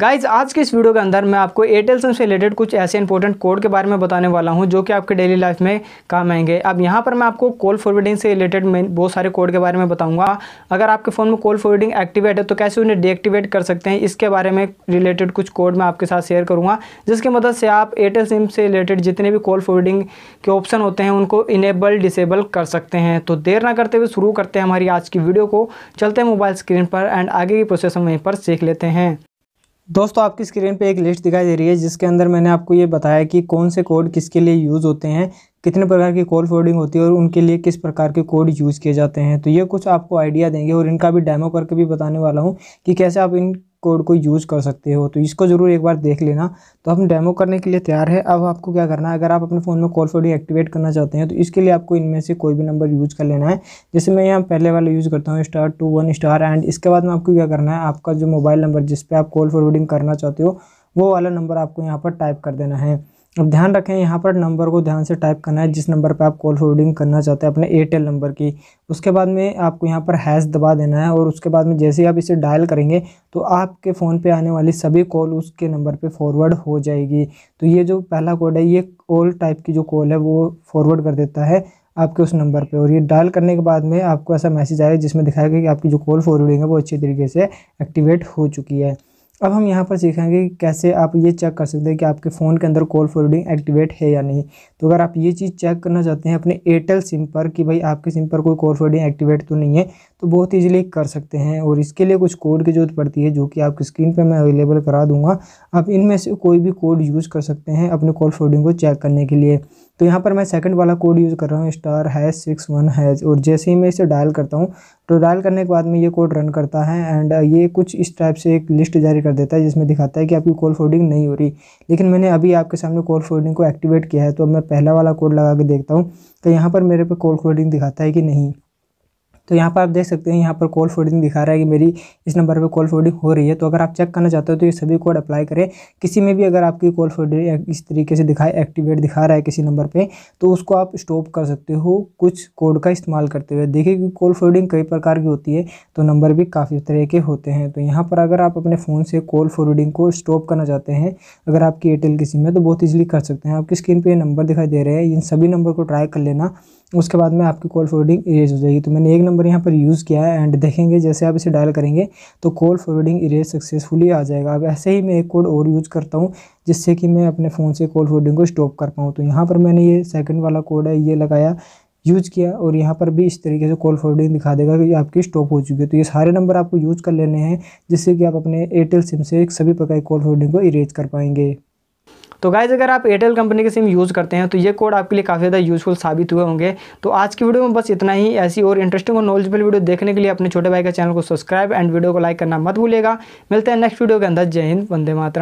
guys आज के इस वीडियो के अंदर मैं आपको एयरटेल सिम से रिलेटेड कुछ ऐसे इंपॉर्टेंट कोड के बारे में बताने वाला हूं जो कि आपके डेली लाइफ में काम आएंगे अब यहां पर मैं आपको कॉल फॉरवर्डिंग से रिलेटेड बहुत सारे कोड के बारे में बताऊंगा अगर आपके फ़ोन में कॉल फॉरवर्डिंग एक्टिवेट है तो कैसे उन्हें डीएक्टिवेट कर सकते हैं इसके बारे में रिलेटेड कुछ कोड मैं आपके साथ शेयर करूँगा जिसकी मदद से आप एयरटेल सिम से रिलेटेड जितने भी कॉल फॉरवर्डिंग के ऑप्शन होते हैं उनको इनेबल डिसेबल कर सकते हैं तो देर ना करते हुए शुरू करते हैं हमारी आज की वीडियो को चलते हैं मोबाइल स्क्रीन पर एंड आगे की प्रोसेस हम वहीं पर सीख लेते हैं दोस्तों आपकी स्क्रीन पे एक लिस्ट दिखाई दे रही है जिसके अंदर मैंने आपको ये बताया कि कौन से कोड किसके लिए यूज़ होते हैं कितने प्रकार की कॉल फॉरवर्डिंग होती है और उनके लिए किस प्रकार के कोड यूज़ किए जाते हैं तो ये कुछ आपको आइडिया देंगे और इनका भी डेमो करके भी बताने वाला हूँ कि कैसे आप इन कोड को यूज़ कर सकते हो तो इसको ज़रूर एक बार देख लेना तो हम डेमो करने के लिए तैयार है अब आपको क्या करना है अगर आप अपने फ़ोन में कॉल फोडिंग एक्टिवेट करना चाहते हैं तो इसके लिए आपको इनमें से कोई भी नंबर यूज़ कर लेना है जैसे मैं यहाँ पहले वाला यूज़ करता हूँ star two one star and इसके बाद में आपको क्या करना है आपका जो मोबाइल नंबर जिस पर आप कॉल फॉरवर्डिंग करना चाहते हो वो वाला नंबर आपको यहाँ पर टाइप कर देना है अब ध्यान रखें यहाँ पर नंबर को ध्यान से टाइप करना है जिस नंबर पर आप कॉल फॉरवर्डिंग करना चाहते हैं अपने एयरटेल नंबर की उसके बाद में आपको यहाँ पर हैश दबा देना है और उसके बाद में जैसे ही आप इसे डायल करेंगे तो आपके फ़ोन पे आने वाली सभी कॉल उसके नंबर पे फॉरवर्ड हो जाएगी तो ये जो पहला कोड है ये ऑल टाइप की जो कॉल है वो फॉरवर्ड कर देता है आपके उस नंबर पर और ये डायल करने के बाद में आपको ऐसा मैसेज आएगा जिसमें दिखाएगा कि आपकी जो कॉल फॉरवर्डिंग है वो अच्छे तरीके से एक्टिवेट हो चुकी है अब हम यहाँ पर सीखेंगे कि कैसे आप ये चेक कर सकते हैं कि आपके फ़ोन के अंदर कॉल फॉरवर्डिंग एक्टिवेट है या नहीं तो अगर आप ये चीज़ चेक करना चाहते हैं अपने एयरटेल सिम पर कि भाई आपके सिम पर कोई कॉल फॉरवर्डिंग एक्टिवेट तो नहीं है तो बहुत ईजिली कर सकते हैं और इसके लिए कुछ कोड की जरूरत पड़ती है जो कि आपकी स्क्रीन पर मैं अवेलेबल करा दूँगा आप इनमें से कोई भी कोड यूज़ कर सकते हैं अपने कॉल फॉरवर्डिंग को चेक करने के लिए तो यहाँ पर मैं सेकंड वाला कोड यूज़ कर रहा हूँ star hash six one hash और जैसे ही मैं इसे डायल करता हूँ तो डायल करने के बाद में ये कोड रन करता है एंड uh, ये कुछ इस टाइप से एक लिस्ट जारी कर देता है जिसमें दिखाता है कि आपकी कॉल फोर्डिंग नहीं हो रही लेकिन मैंने अभी आपके सामने कॉल फोल्डिंग को एक्टिवेट किया है तो अब मैं पहला वाला कोड लगा के देखता हूँ तो यहाँ पर मेरे पे कॉल फोल्डिंग दिखाता है कि नहीं तो यहाँ पर आप देख सकते हैं यहाँ पर कॉल फोर्डिंग दिखा रहा है कि मेरी इस नंबर पर कॉल फोर्डिंग हो रही है तो अगर आप चेक करना चाहते हो तो ये सभी कोड अप्लाई करें किसी में भी अगर आपकी कॉल फोर्डिंग इस तरीके से दिखाए एक्टिवेट दिखा रहा है किसी नंबर पर तो उसको आप स्टॉप कर सकते हो कुछ कोड का इस्तेमाल करते हुए देखिए कि कॉल फोर्डिंग कई प्रकार की होती है तो नंबर भी काफ़ी तरह के होते हैं तो यहाँ पर अगर आप अपने फ़ोन से कॉल फॉरवर्डिंग को स्टॉप करना चाहते हैं अगर आपकी एयरटेल की सिम है तो बहुत ईजिली कर सकते हैं आपकी स्क्रीन पर नंबर दिखाई दे रहे हैं इन सभी नंबर को ट्राई कर लेना उसके बाद में आपकी कॉल फॉरवर्डिंग इरेज हो जाएगी तो मैंने एक नंबर यहाँ पर यूज़ किया है एंड देखेंगे जैसे आप इसे डायल करेंगे तो कॉल फॉरवर्डिंग इरेज सक्सेसफुली आ जाएगा अब ऐसे ही मैं एक कोड और यूज़ करता हूँ जिससे कि मैं अपने फ़ोन से कॉल फॉरवर्डिंग को स्टॉप कर पाऊँ तो यहाँ पर मैंने ये सेकेंड वाला कोड है ये लगाया यूज़ किया और यहाँ पर भी इस तरीके से कॉल फॉरवर्डिंग दिखा देगा कि आपकी स्टॉप हो चुकी है तो ये सारे नंबर आपको यूज़ कर लेने हैं जिससे कि आप अपने एयरटेल सिम से सभी प्रकार की कॉल फॉरवर्डिंग को इरेज कर पाएंगे तो गाइज अगर आप एयरटेल कंपनी के सिम यूज़ करते हैं तो ये कोड आपके लिए काफ़ी ज़्यादा यूजफुल साबित हुए होंगे तो आज की वीडियो में बस इतना ही ऐसी और इंटरेस्टिंग और नॉलेजबल वीडियो देखने के लिए अपने छोटे भाई के चैनल को सब्सक्राइब एंड वीडियो को लाइक करना मत भूलेगा मिलते हैं नेक्स्ट वीडियो के अंदर जय हिंद वंदे मातरम